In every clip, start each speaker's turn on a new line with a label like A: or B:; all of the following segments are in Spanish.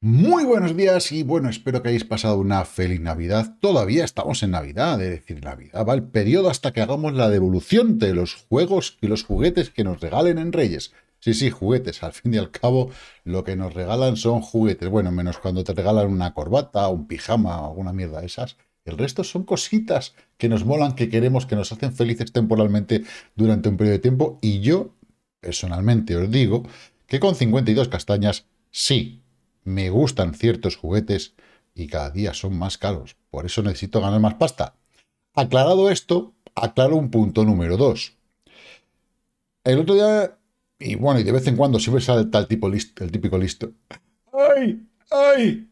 A: Muy buenos días y bueno, espero que hayáis pasado una feliz Navidad. Todavía estamos en Navidad, es decir, Navidad va el periodo hasta que hagamos la devolución de los juegos y los juguetes que nos regalen en Reyes. Sí, sí, juguetes. Al fin y al cabo, lo que nos regalan son juguetes. Bueno, menos cuando te regalan una corbata, un pijama o alguna mierda de esas. El resto son cositas que nos molan, que queremos, que nos hacen felices temporalmente durante un periodo de tiempo. Y yo, personalmente, os digo que con 52 castañas, sí, me gustan ciertos juguetes y cada día son más caros. Por eso necesito ganar más pasta. Aclarado esto, aclaro un punto número dos. El otro día, y bueno, y de vez en cuando siempre sale tal tipo listo, el típico listo. ¡Ay! ¡Ay!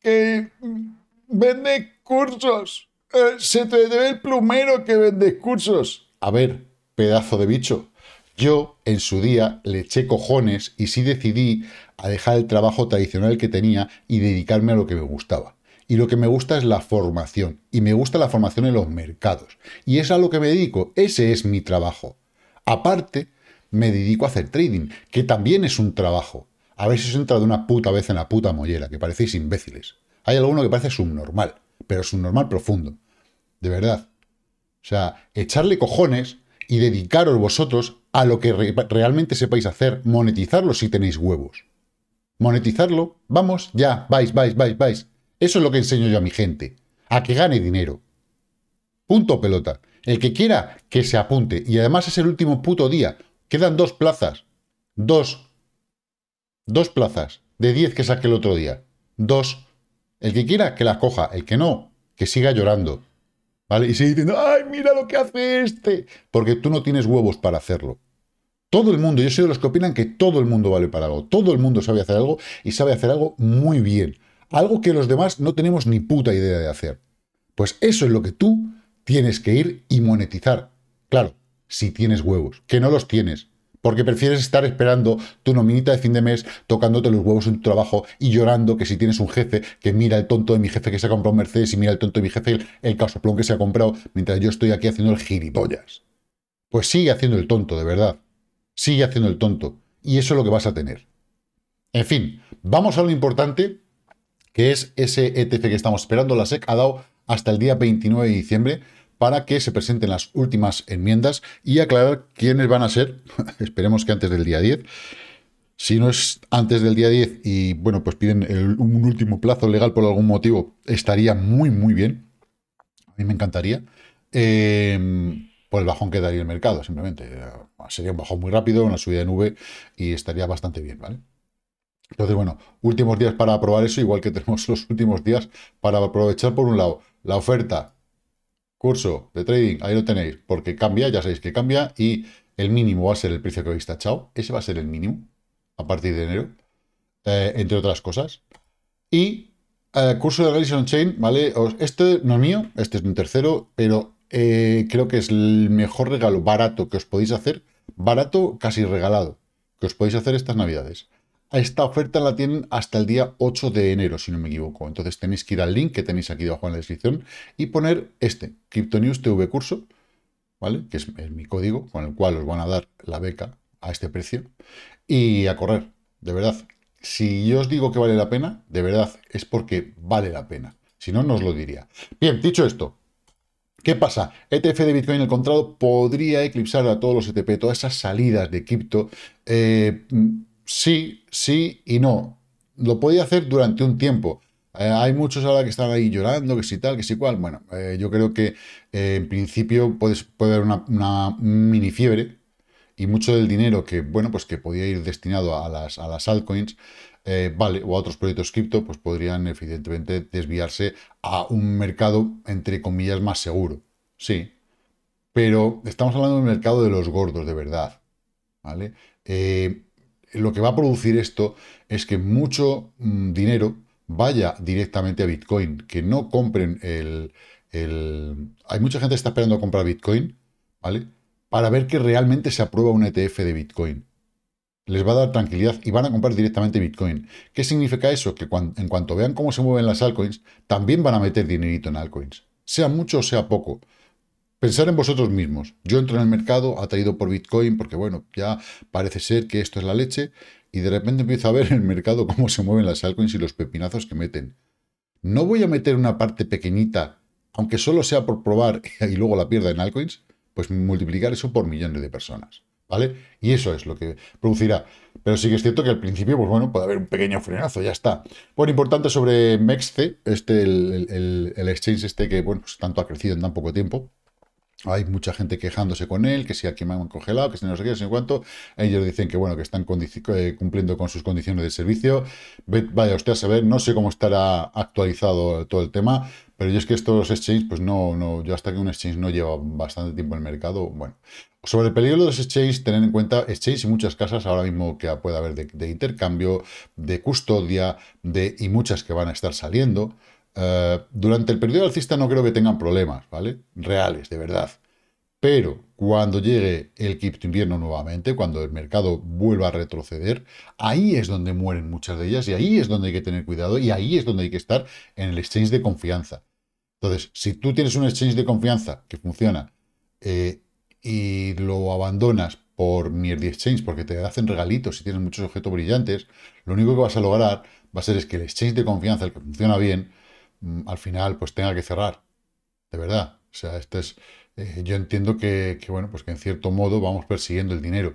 A: Que vende cursos. Eh, se te debe el plumero que vende cursos. A ver, pedazo de bicho. Yo en su día le eché cojones y sí decidí a dejar el trabajo tradicional que tenía y dedicarme a lo que me gustaba. Y lo que me gusta es la formación. Y me gusta la formación en los mercados. Y es a lo que me dedico. Ese es mi trabajo. Aparte, me dedico a hacer trading, que también es un trabajo. A veces he entrado una puta vez en la puta mollera, que parecéis imbéciles. Hay alguno que parece subnormal, pero subnormal profundo. De verdad. O sea, echarle cojones y dedicaros vosotros a lo que realmente sepáis hacer, monetizarlo si tenéis huevos. Monetizarlo, vamos, ya, vais, vais, vais, vais. Eso es lo que enseño yo a mi gente, a que gane dinero. Punto pelota. El que quiera, que se apunte. Y además es el último puto día. Quedan dos plazas. Dos. Dos plazas. De diez que saqué el otro día. Dos. El que quiera, que las coja. El que no, que siga llorando. ¿Vale? Y sigue diciendo, ¡ay, mira lo que hace este! Porque tú no tienes huevos para hacerlo. Todo el mundo, yo soy de los que opinan que todo el mundo vale para algo, todo el mundo sabe hacer algo y sabe hacer algo muy bien, algo que los demás no tenemos ni puta idea de hacer. Pues eso es lo que tú tienes que ir y monetizar. Claro, si tienes huevos, que no los tienes, porque prefieres estar esperando tu nominita de fin de mes, tocándote los huevos en tu trabajo y llorando que si tienes un jefe, que mira el tonto de mi jefe que se ha comprado un Mercedes y mira el tonto de mi jefe el, el casoplón que se ha comprado, mientras yo estoy aquí haciendo el gilipollas. Pues sigue haciendo el tonto, de verdad. Sigue haciendo el tonto. Y eso es lo que vas a tener. En fin, vamos a lo importante, que es ese ETF que estamos esperando. La SEC ha dado hasta el día 29 de diciembre para que se presenten las últimas enmiendas y aclarar quiénes van a ser, esperemos que antes del día 10. Si no es antes del día 10 y, bueno, pues piden un último plazo legal por algún motivo, estaría muy, muy bien. A mí me encantaría. Eh, el bajón que daría el mercado, simplemente. Sería un bajón muy rápido, una subida de nube y estaría bastante bien, ¿vale? Entonces, bueno, últimos días para aprobar eso, igual que tenemos los últimos días para aprovechar, por un lado, la oferta, curso de trading, ahí lo tenéis, porque cambia, ya sabéis que cambia, y el mínimo va a ser el precio que habéis tachado, ese va a ser el mínimo a partir de enero, eh, entre otras cosas. Y eh, curso de análisis chain ¿vale? Este no es mío, este es un tercero, pero eh, creo que es el mejor regalo barato que os podéis hacer, barato casi regalado, que os podéis hacer estas navidades. Esta oferta la tienen hasta el día 8 de enero, si no me equivoco. Entonces tenéis que ir al link que tenéis aquí debajo en la descripción y poner este, CryptoNews TV Curso, ¿vale? Que es mi código con el cual os van a dar la beca a este precio y a correr, de verdad. Si yo os digo que vale la pena, de verdad, es porque vale la pena. Si no, no os lo diría. Bien, dicho esto, ¿Qué pasa? ETF de Bitcoin, el contrato, podría eclipsar a todos los ETP, todas esas salidas de cripto. Eh, mm, sí, sí y no. Lo podía hacer durante un tiempo. Eh, hay muchos ahora que están ahí llorando, que si tal, que si cual. Bueno, eh, yo creo que en principio puede, haber una, una mini fiebre, y mucho del dinero que, bueno, pues que podía ir destinado a las, a las altcoins, eh, vale, o a otros proyectos cripto, pues podrían eficientemente desviarse a un mercado, entre comillas, más seguro. Sí, pero estamos hablando del mercado de los gordos, de verdad. ¿vale? Eh, lo que va a producir esto es que mucho mm, dinero vaya directamente a Bitcoin, que no compren el, el... Hay mucha gente que está esperando a comprar Bitcoin, ¿vale? Para ver que realmente se aprueba un ETF de Bitcoin les va a dar tranquilidad y van a comprar directamente Bitcoin. ¿Qué significa eso? Que en cuanto vean cómo se mueven las altcoins, también van a meter dinerito en altcoins. Sea mucho o sea poco. Pensar en vosotros mismos. Yo entro en el mercado atraído por Bitcoin porque, bueno, ya parece ser que esto es la leche y de repente empiezo a ver en el mercado cómo se mueven las altcoins y los pepinazos que meten. No voy a meter una parte pequeñita, aunque solo sea por probar y luego la pierda en altcoins, pues multiplicar eso por millones de personas. ¿vale? Y eso es lo que producirá. Pero sí que es cierto que al principio, pues bueno, puede haber un pequeño frenazo, ya está. Bueno, importante sobre MEXC, este, el, exchange este que, bueno, pues tanto ha crecido en tan poco tiempo. Hay mucha gente quejándose con él, que si aquí me han congelado, que si no sé qué, no sé cuánto. Ellos dicen que bueno, que están eh, cumpliendo con sus condiciones de servicio. Vaya usted a saber, no sé cómo estará actualizado todo el tema, pero yo es que estos exchanges, pues no, no, yo hasta que un exchange no lleva bastante tiempo en el mercado, bueno, sobre el periodo de los exchanges, tener en cuenta exchanges y muchas casas ahora mismo que puede haber de, intercambio, de custodia, de, y muchas que van a estar saliendo. Eh, durante el periodo alcista no creo que tengan problemas, ¿vale? Reales, de verdad. Pero cuando llegue el Kipto invierno nuevamente, cuando el mercado vuelva a retroceder, ahí es donde mueren muchas de ellas y ahí es donde hay que tener cuidado y ahí es donde hay que estar en el exchange de confianza. Entonces, si tú tienes un exchange de confianza que funciona eh, y lo abandonas por mierdi Exchange, porque te hacen regalitos y tienes muchos objetos brillantes, lo único que vas a lograr va a ser es que el exchange de confianza, el que funciona bien, mm, al final pues tenga que cerrar. De verdad. O sea, este es. Eh, yo entiendo que, bueno, pues que en cierto modo vamos persiguiendo el dinero.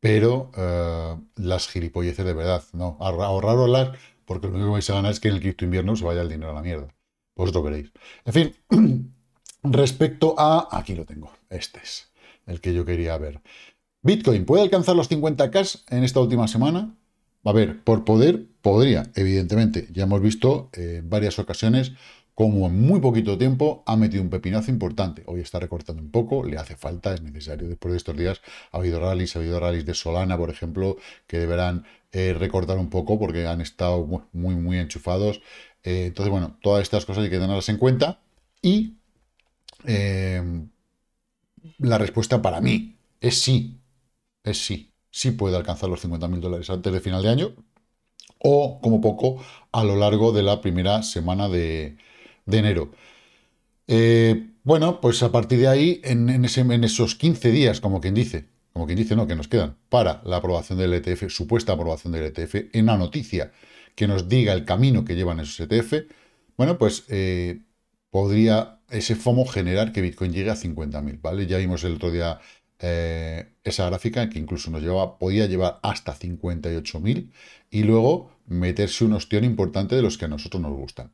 A: Pero eh, las gilipolleces de verdad, no. Ahorraroslas, porque lo único que vais a ganar es que en el cripto invierno se vaya el dinero a la mierda. Vosotros veréis. En fin. Respecto a... Aquí lo tengo. Este es el que yo quería ver. Bitcoin puede alcanzar los 50K en esta última semana. A ver, por poder, podría, evidentemente. Ya hemos visto en eh, varias ocasiones como en muy poquito tiempo ha metido un pepinazo importante. Hoy está recortando un poco, le hace falta, es necesario. Después de estos días ha habido rallies, ha habido rallies de Solana, por ejemplo, que deberán eh, recortar un poco porque han estado muy, muy, enchufados. Eh, entonces, bueno, todas estas cosas hay que tenerlas en cuenta. Y eh, la respuesta para mí es sí, es sí. Sí puede alcanzar los 50.000 dólares antes de final de año o, como poco, a lo largo de la primera semana de, enero. Eh, bueno, pues a partir de ahí, en, esos 15 días, como quien dice, como quien dice, no, que nos quedan para la aprobación del ETF, supuesta aprobación del ETF, en la noticia que nos diga el camino que llevan esos ETF, bueno, pues eh, podría ese FOMO generar que Bitcoin llegue a 50.000, ¿vale? Ya vimos el otro día eh, esa gráfica que incluso nos llevaba, podía llevar hasta 58.000 y luego meterse un ostión importante de los que a nosotros nos gustan.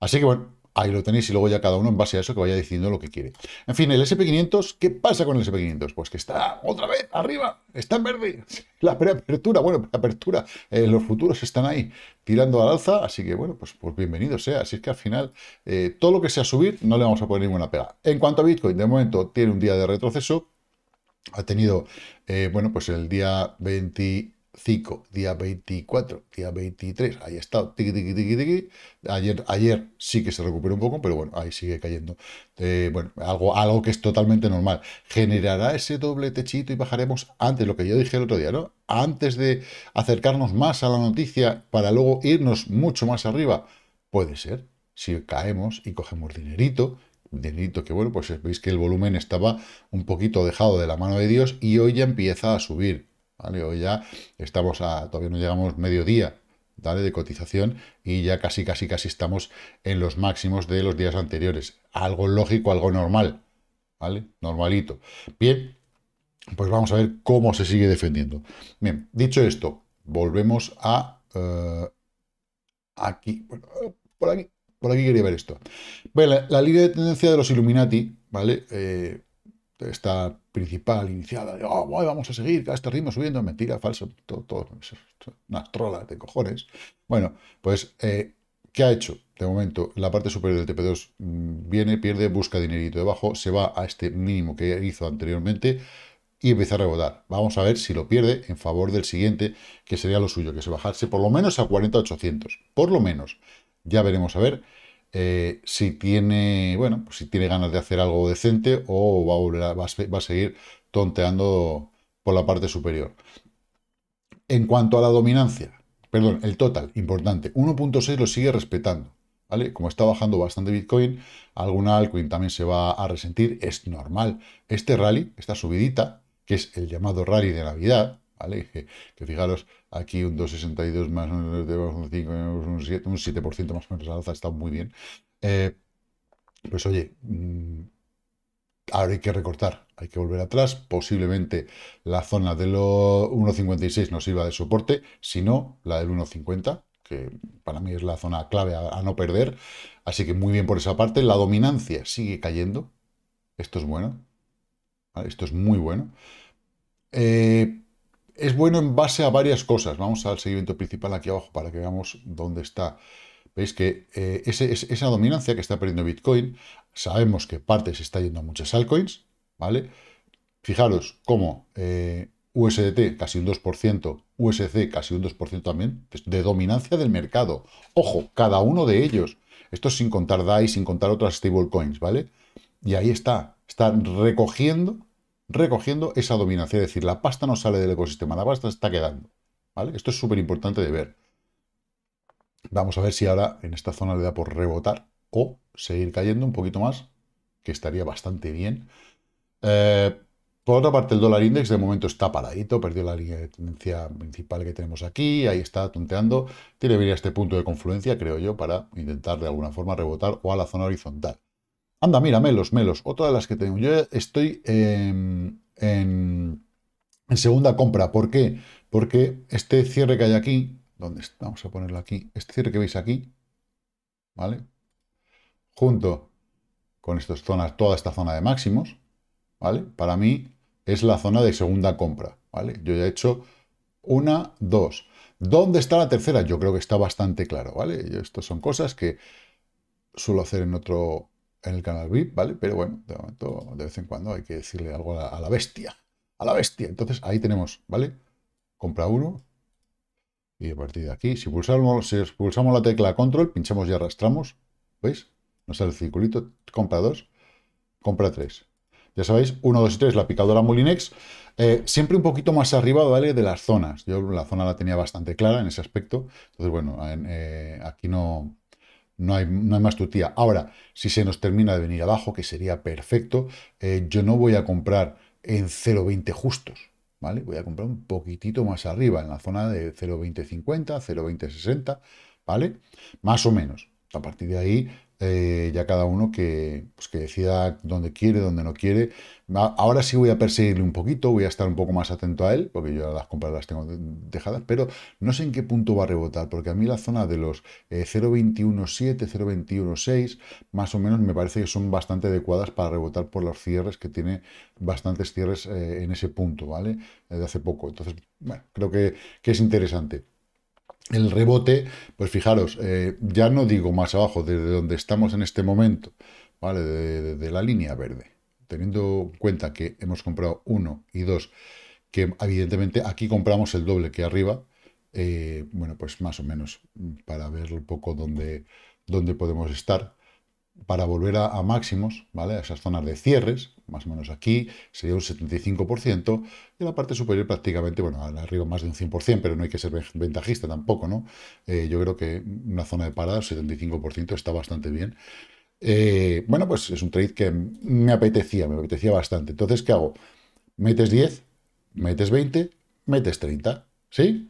A: Así que bueno, Ahí lo tenéis y luego ya cada uno en base a eso que vaya diciendo lo que quiere. En fin, el SP500, ¿qué pasa con el SP500? Pues que está otra vez arriba, está en verde. La preapertura, bueno, preapertura, eh, los futuros están ahí tirando al alza, así que bueno, pues, pues bienvenido sea. Así es que al final eh, todo lo que sea subir no le vamos a poner ninguna pega. En cuanto a Bitcoin, de momento tiene un día de retroceso. Ha tenido, eh, bueno, pues el día 20 5, día 24, día 23, ahí está, tiqui, tiqui, tiqui, tiqui. Ayer, ayer sí que se recuperó un poco, pero bueno, ahí sigue cayendo. Eh, bueno, algo, algo que es totalmente normal. Generará ese doble techito y bajaremos antes, lo que yo dije el otro día, ¿no? Antes de acercarnos más a la noticia para luego irnos mucho más arriba. Puede ser, si caemos y cogemos dinerito, dinerito que bueno, pues veis que el volumen estaba un poquito dejado de la mano de Dios y hoy ya empieza a subir. ¿vale? Hoy ya estamos a, todavía no llegamos mediodía, ¿vale? De cotización y ya casi, casi, casi estamos en los máximos de los días anteriores. Algo lógico, algo normal, ¿vale? Normalito. Bien, pues vamos a ver cómo se sigue defendiendo. Bien, dicho esto, volvemos a... Eh, aquí, por aquí, por aquí quería ver esto. la, línea de tendencia de los Illuminati, ¿vale? Eh, está principal, iniciada, oh, vamos a seguir a este ritmo subiendo, mentira, falso, todo, unas trolas de cojones. Bueno, pues, que eh, ¿qué ha hecho? De momento, la parte superior del TP2 mm, viene, pierde, busca dinerito debajo, se va a este mínimo que hizo anteriormente y empieza a rebotar. Vamos a ver si lo pierde en favor del siguiente, que sería lo suyo, que se bajase por lo menos a 40.800, por lo menos. Ya veremos a ver eh, si tiene, bueno, pues si tiene ganas de hacer algo decente o va a, seguir tonteando por la parte superior. En cuanto a la dominancia, perdón, el total, importante, 1.6 lo sigue respetando. ¿Vale? Como está bajando bastante Bitcoin, alguna altcoin también se va a resentir, es normal. Este rally, esta subidita, que es el llamado rally de Navidad, ¿vale? que fijaros, Aquí un 2,62 más un un 7%, un 7 más o menos la alza, está muy bien. Eh, pues oye, mm, ahora hay que recortar, hay que volver atrás, posiblemente la zona de los 1.56 nos sirva de soporte, si no, la del 1.50, que para mí es la zona clave a, no perder, así que muy bien por esa parte, la dominancia sigue cayendo, esto es bueno, esto es muy bueno. Eh, es bueno en base a varias cosas. Vamos al seguimiento principal aquí abajo para que veamos dónde está. Veis que eh, esa dominancia que está perdiendo Bitcoin, sabemos que parte se está yendo a muchas altcoins, ¿vale? Fijaros cómo eh, USDT casi un 2%, USC casi un 2% también, de dominancia del mercado. Ojo, cada uno de ellos. Esto sin contar DAI, sin contar otras stablecoins, ¿vale? Y ahí está, están recogiendo recogiendo esa dominancia, es decir, la pasta no sale del ecosistema, la pasta está quedando. ¿vale? Esto es súper importante de ver. Vamos a ver si ahora en esta zona le da por rebotar o seguir cayendo un poquito más, que estaría bastante bien. Eh, por otra parte, el dólar index de momento está paradito, perdió la línea de tendencia principal que tenemos aquí, ahí está tonteando, tiene que venir a este punto de confluencia, creo yo, para intentar de alguna forma rebotar o a la zona horizontal. Anda, mira, Melos, Melos, otra de las que tengo. Yo estoy en, segunda compra. ¿Por qué? Porque este cierre que hay aquí, ¿dónde Vamos a ponerlo aquí. Este cierre que veis aquí, ¿vale? Junto con estas zonas, toda esta zona de máximos, ¿vale? Para mí es la zona de segunda compra, ¿vale? Yo ya he hecho una, dos. ¿Dónde está la tercera? Yo creo que está bastante claro, ¿vale? Estas son cosas que suelo hacer en otro, en el canal VIP, ¿vale? Pero bueno, de momento, de vez en cuando hay que decirle algo a la, bestia. A la bestia. Entonces ahí tenemos, ¿vale? Compra uno. Y a partir de aquí, si pulsamos, si pulsamos la tecla control, pinchamos y arrastramos. ¿Veis? Nos sale el circulito. Compra dos. Compra tres. Ya sabéis, 1, 2 y 3, la picadora Molinex. Eh, siempre un poquito más arriba, ¿vale? De las zonas. Yo la zona la tenía bastante clara en ese aspecto. Entonces, bueno, eh, aquí no, no hay, no hay, más tía Ahora, si se nos termina de venir abajo, que sería perfecto, eh, yo no voy a comprar en 0,20 justos, ¿vale? Voy a comprar un poquitito más arriba, en la zona de 0,2050, 0,2060, ¿vale? Más o menos. A partir de ahí, eh, ya cada uno que, pues que decida dónde quiere, dónde no quiere. Ahora sí voy a perseguirle un poquito, voy a estar un poco más atento a él, porque yo las compras las tengo dejadas, pero no sé en qué punto va a rebotar, porque a mí la zona de los 0.217, eh, 0.216, más o menos me parece que son bastante adecuadas para rebotar por los cierres, que tiene bastantes cierres eh, en ese punto, ¿vale? De hace poco. Entonces, bueno, creo que, que es interesante. El rebote, pues fijaros, eh, ya no digo más abajo, desde donde estamos en este momento, ¿vale? De, la línea verde. Teniendo en cuenta que hemos comprado uno y dos, que evidentemente aquí compramos el doble que arriba, eh, bueno, pues más o menos para ver un poco dónde, dónde podemos estar para volver a, máximos, ¿vale? A esas zonas de cierres, más o menos aquí, sería un 75%, y la parte superior prácticamente, bueno, arriba más de un 100%, pero no hay que ser ventajista tampoco, ¿no? Eh, yo creo que una zona de parada, 75%, está bastante bien. Eh, bueno, pues es un trade que me apetecía, me apetecía bastante. Entonces, ¿qué hago? Metes 10, metes 20, metes 30, ¿sí?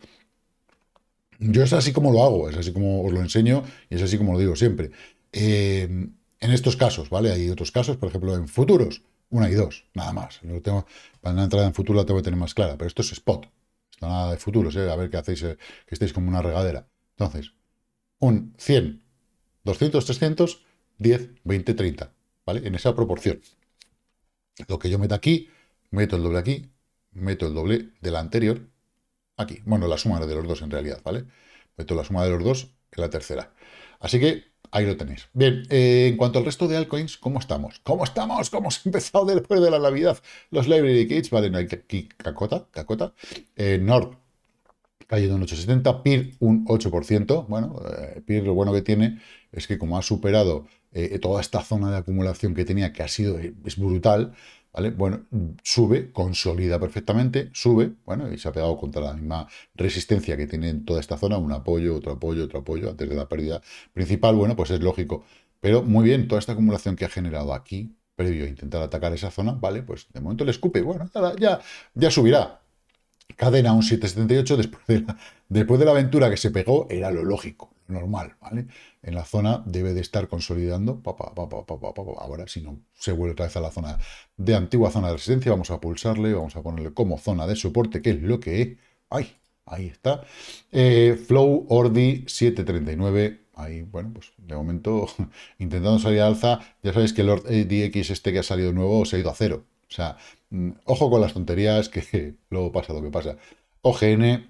A: Yo es así como lo hago, es así como os lo enseño y es así como lo digo siempre. Eh, en estos casos, ¿vale? Hay otros casos, por ejemplo, en futuros, una y dos, nada más. tengo, para la entrada en futuro la tengo que tener más clara, pero esto es spot. Esto nada de futuros, ¿eh? a ver qué hacéis, eh, que estéis como una regadera. Entonces, un 100, 200, 300, 10, 20, 30, ¿vale? En esa proporción. Lo que yo meto aquí, meto el doble aquí, meto el doble de la anterior aquí. Bueno, la suma de los dos en realidad, ¿vale? Meto la suma de los dos en la tercera. Así que Ahí lo tenéis. Bien, eh, en cuanto al resto de altcoins, ¿cómo estamos? ¿Cómo estamos? ¿Cómo hemos empezado después de la Navidad? Los Library Kids, vale, no que... Cacota, Cacota, eh, Nord cayendo un 8,70, PIR un 8%. Bueno, eh, PIR lo bueno que tiene es que como ha superado toda esta zona de acumulación que tenía, que ha sido, es brutal, bueno, sube, consolida perfectamente, sube, bueno, y se ha pegado contra la misma resistencia que tiene en toda esta zona, un apoyo, otro apoyo, otro apoyo, antes de la pérdida principal, bueno, pues es lógico. Pero muy bien, toda esta acumulación que ha generado aquí, previo a intentar atacar esa zona, vale, pues de momento le escupe, bueno, ya, ya subirá, cadena un 778 después de, la, aventura que se pegó, era lo lógico, normal, ¿vale? En la zona debe de estar consolidando, ahora si no se vuelve otra vez a la zona de antigua zona de resistencia, vamos a pulsarle, vamos a ponerle como zona de soporte, que es lo que es, ¡ay! Ahí está. Eh, Flow Ordi 739, ahí, bueno, pues de momento intentando salir a alza, ya sabéis que el Ordi X este que ha salido nuevo se ha ido a cero, o sea, Mm, ojo con las tonterías, que luego pasa lo que pasa. OGN,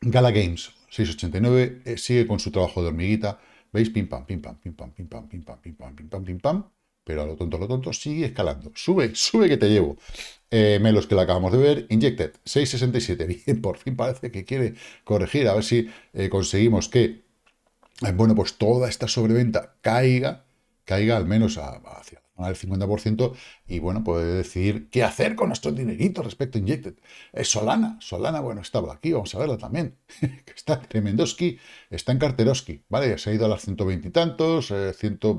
A: Gala Games 689, eh, sigue con su trabajo de hormiguita. ¿Veis? Pim pam, pim pam, pim pam, pim pam, pim pam, pim pam, pim pam, Pero a lo tonto, a lo tonto, sigue escalando. Sube, sube que te llevo. Menos eh, Melos, que la acabamos de ver. Injected, 667. Bien, por fin parece que quiere corregir. A ver si eh, conseguimos que, bueno, pues toda esta sobreventa caiga, caiga al menos a, hacia al 50%, y bueno, puede decir qué hacer con nuestro dinerito respecto a Injected. es eh, Solana, Solana, bueno, estaba aquí, vamos a verla también, que está Tremendoski, está en carteroski ¿vale? se ha ido a las 120 y tantos, 125,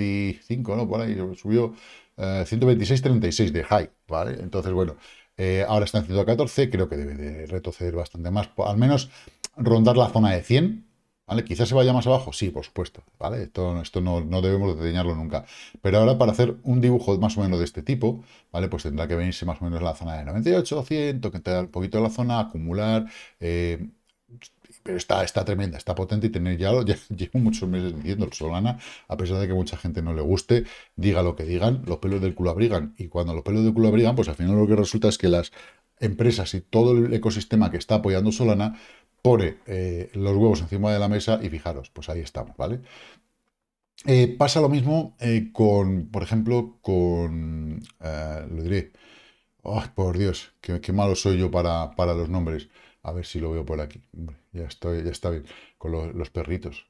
A: eh, ¿no? Por ahí subió eh, 126.36 de high, ¿vale? Entonces, bueno, eh, ahora está en 114, creo que debe de retroceder bastante más, al menos rondar la zona de 100, ¿Vale? Quizás se vaya más abajo, sí, por supuesto, ¿vale? Esto, esto no, no, debemos detenirlo nunca. Pero ahora para hacer un dibujo más o menos de este tipo, ¿vale? Pues tendrá que venirse más o menos a la zona de 98, 100, entrar un poquito de la zona, acumular... Eh, pero está, está tremenda, está potente y tener ya, ya llevo muchos meses diciendo Solana, a pesar de que mucha gente no le guste, diga lo que digan, los pelos del culo abrigan. Y cuando los pelos del culo abrigan, pues al final lo que resulta es que las empresas y todo el ecosistema que está apoyando Solana pone eh, los huevos encima de la mesa y fijaros, pues ahí estamos, ¿vale? Eh, pasa lo mismo eh, con, por ejemplo, con, lo diré, oh, por Dios, qué, malo soy yo para, los nombres. A ver si lo veo por aquí. ya, estoy, ya está bien. Con los perritos.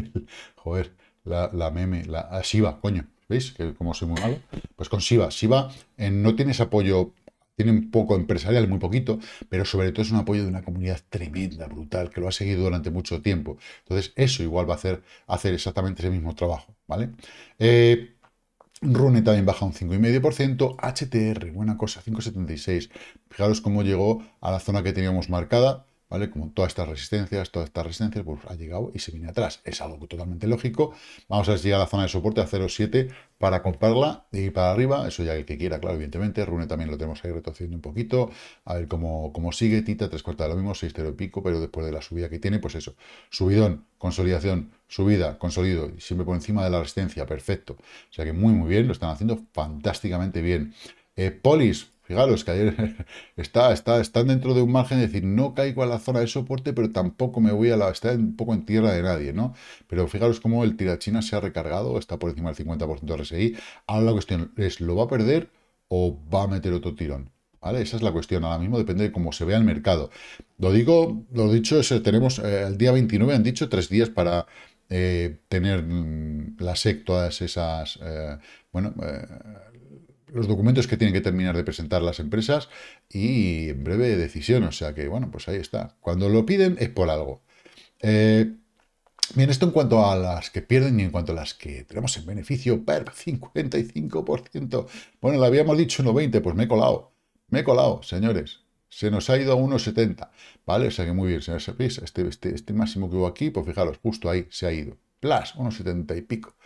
A: Joder, la, meme, la ah, Shiva, coño. ¿Veis? Que como soy muy malo. Pues con Shiva. Shiva no tienes apoyo tienen poco empresarial, muy poquito, pero sobre todo es un apoyo de una comunidad tremenda, brutal, que lo ha seguido durante mucho tiempo. Entonces, eso igual va a hacer, hacer exactamente ese mismo trabajo, ¿vale? Eh, Rune también baja un 5,5%, HTR, buena cosa, 5,76. Fijaros cómo llegó a la zona que teníamos marcada, ¿vale? Como todas estas resistencias, todas estas resistencias, pues ha llegado y se viene atrás. Es algo totalmente lógico. Vamos a llegar a la zona de soporte a 0,7 para comprarla y para arriba. Eso ya el que quiera, claro, evidentemente. Rune también lo tenemos ahí retrocediendo un poquito. A ver cómo, cómo sigue. Tita, tres cuartas de lo mismo, 6 y pico, pero después de la subida que tiene, pues eso. Subidón, consolidación, subida, consolido, siempre por encima de la resistencia, perfecto. O sea que muy, muy bien, lo están haciendo fantásticamente bien. Eh, Polis, Fijaros que ayer está, está, están dentro de un margen, es decir, no caigo a la zona de soporte, pero tampoco me voy a la... está un poco en tierra de nadie, ¿no? Pero fijaros cómo el tirachina se ha recargado, está por encima del 50% de RSI. Ahora la cuestión es, ¿lo va a perder o va a meter otro tirón? ¿Vale? Esa es la cuestión, ahora mismo depende de cómo se vea el mercado. Lo digo, lo dicho es, tenemos eh, el día 29, han dicho, tres días para eh, tener mm, las SEC, todas esas, eh, bueno, los documentos que tienen que terminar de presentar las empresas y en breve decisión. O sea que, bueno, pues ahí está. Cuando lo piden es por algo. Eh, bien, esto en cuanto a las que pierden y en cuanto a las que tenemos en beneficio, per 55%. Bueno, lo habíamos dicho 1,20, pues me he colado. Me he colado, señores. Se nos ha ido a 1,70. ¿Vale? O sea que muy bien, señores. Este, este, este máximo que hubo aquí, pues fijaros, justo ahí se ha ido. Plus, 1,70 y pico.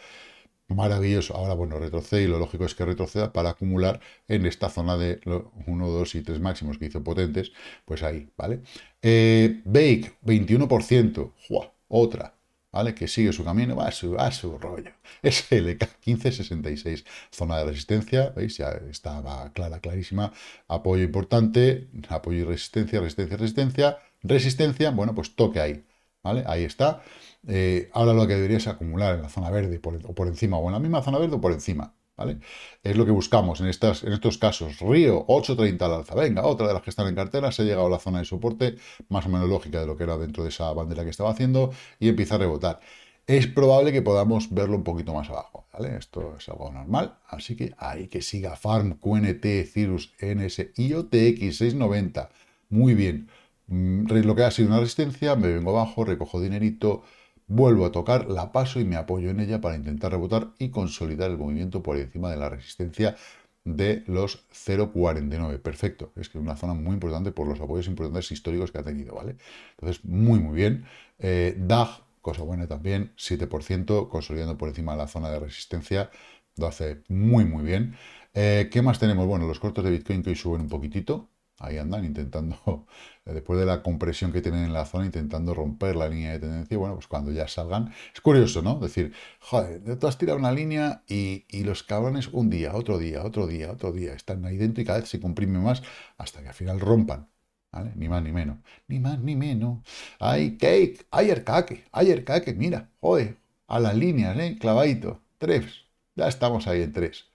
A: Maravilloso. Ahora, bueno, retrocede y lo lógico es que retroceda para acumular en esta zona de 1, 2 y 3 máximos que hizo potentes, pues ahí, ¿vale? Eh, Bake, 21%. ¡Jua! Otra, ¿vale? Que sigue su camino, va a su, a su rollo. SLK 1566, zona de resistencia, ¿veis? Ya estaba clara, clarísima. Apoyo importante, apoyo y resistencia, resistencia, resistencia, resistencia. Bueno, pues toque ahí. Ahí está. Eh, ahora lo que debería es acumular en la zona verde e, o por encima, o en la misma zona verde o por encima, ¿vale? Es lo que buscamos en, estos casos. Río, 8.30 al alza. Venga, otra de las que están en cartera. Se ha llegado a la zona de soporte, más o menos lógica de lo que era dentro de esa bandera que estaba haciendo, y empieza a rebotar. Es probable que podamos verlo un poquito más abajo, ¿vale? Esto es algo normal, así que ahí que siga Farm, QNT, Cirrus, NS, IOTX, 690. Muy bien. Mm, lo que ha sido una resistencia, me vengo abajo, recojo dinerito, vuelvo a tocar, la paso y me apoyo en ella para intentar rebotar y consolidar el movimiento por encima de la resistencia de los 0,49. Perfecto. Es que es una zona muy importante por los apoyos importantes históricos que ha tenido, ¿vale? Entonces, muy, muy bien. Eh, DAG, cosa buena también, 7%, consolidando por encima de la zona de resistencia. Lo hace muy, muy bien. Eh, ¿Qué más tenemos? Bueno, los cortos de Bitcoin que hoy suben un poquitito, ahí andan intentando, después de la compresión que tienen en la zona, intentando romper la línea de tendencia. Bueno, pues cuando ya salgan, es curioso, ¿no? Decir, joder, tú has tirado una línea y, los cabrones un día, otro día, otro día, otro día, están ahí dentro y cada vez se comprime más hasta que al final rompan. ¿Vale? Ni más ni menos. Ni más ni menos. Hay cake, ayer cake, ayer cake, mira, joder, a las líneas, ¿eh? Clavadito, tres. Ya estamos ahí en tres.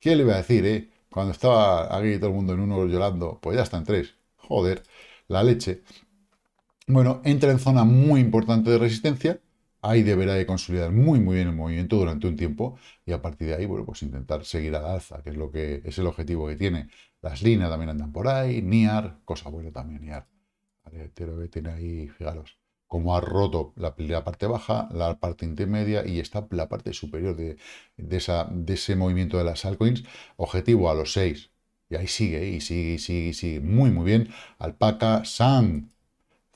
A: ¿Quién le voy a decir, eh? Cuando estaba aquí todo el mundo en uno llorando, pues ya está en tres. Joder, la leche. Bueno, entra en zona muy importante de resistencia. Ahí deberá de consolidar muy, muy bien el movimiento durante un tiempo. Y a partir de ahí, bueno, pues intentar seguir la alza, que es lo que es el objetivo que tiene. Las líneas también andan por ahí. NIAR, cosa buena también, NIAR. Vale, tiene ahí, fijaros como ha roto la, parte baja, la parte intermedia y está la parte superior de, ese movimiento de las altcoins. Objetivo a los 6. Y ahí sigue, y sigue, y sigue, y sigue. Muy, muy bien. Alpaca, San,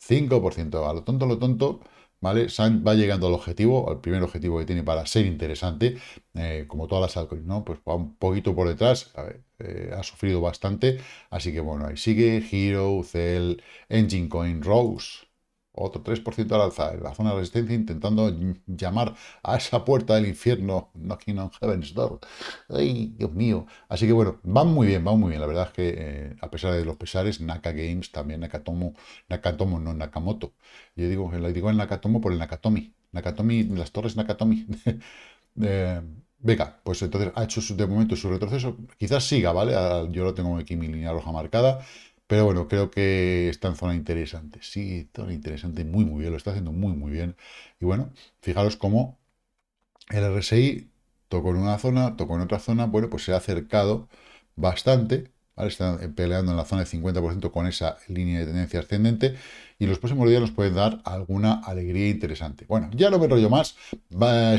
A: 5%. A lo tonto, a lo tonto. ¿Vale? San va llegando al objetivo, al primer objetivo que tiene para ser interesante, eh, como todas las altcoins, ¿no? Pues va un poquito por detrás, eh, ha sufrido bastante, así que bueno, ahí sigue Hero, Cell, Engine Coin, Rose, otro 3% al alza en la zona de resistencia intentando llamar a esa puerta del infierno, knocking on heaven's door. ¡Ay, Dios mío! Así que bueno, van muy bien, van muy bien. La verdad es que eh, a pesar de los pesares, Naka Games también, Nakatomo, Nakatomo, no Nakamoto. Yo digo, le digo el Nakatomo por el Nakatomi. Nakatomi, las torres Nakatomi. Eh, venga, pues entonces ha hecho de momento su retroceso. Quizás siga, ¿vale? Ah, yo lo tengo aquí mi línea roja marcada. Pero bueno, creo que está en zona interesante. Sí, zona interesante, muy, muy bien. Lo está haciendo muy, muy bien. Y bueno, fijaros cómo el RSI tocó en una zona, tocó en otra zona. Bueno, pues se ha acercado bastante. ¿vale? Está peleando en la zona del 50% con esa línea de tendencia ascendente. Y los próximos días nos pueden dar alguna alegría interesante. Bueno, ya no me rollo más.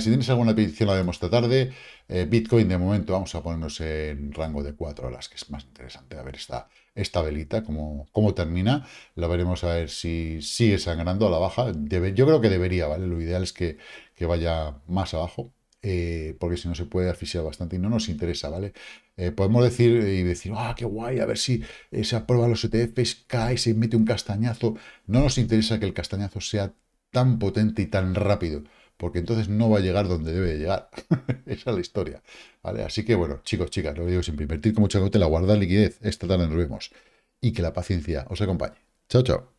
A: Si tienes alguna petición, la vemos esta tarde. Eh, Bitcoin, de momento, vamos a ponernos en rango de 4 horas, que es más interesante. A ver, está esta velita, como termina. La veremos a ver si sigue sangrando a la baja. Debe, yo creo que debería, ¿vale? Lo ideal es que, que vaya más abajo. Eh, porque si no se puede asfixiar bastante y no nos interesa, ¿vale? Eh, podemos decir y decir, ah, qué guay, a ver si se aprueba los ETFs, cae, se mete un castañazo. No nos interesa que el castañazo sea tan potente y tan rápido porque entonces no va a llegar donde debe de llegar. Esa es la historia. ¿vale? Así que bueno, chicos, chicas, lo digo siempre, invertir como mucha la guarda liquidez, esta tarde nos vemos y que la paciencia os acompañe. Chao, chao.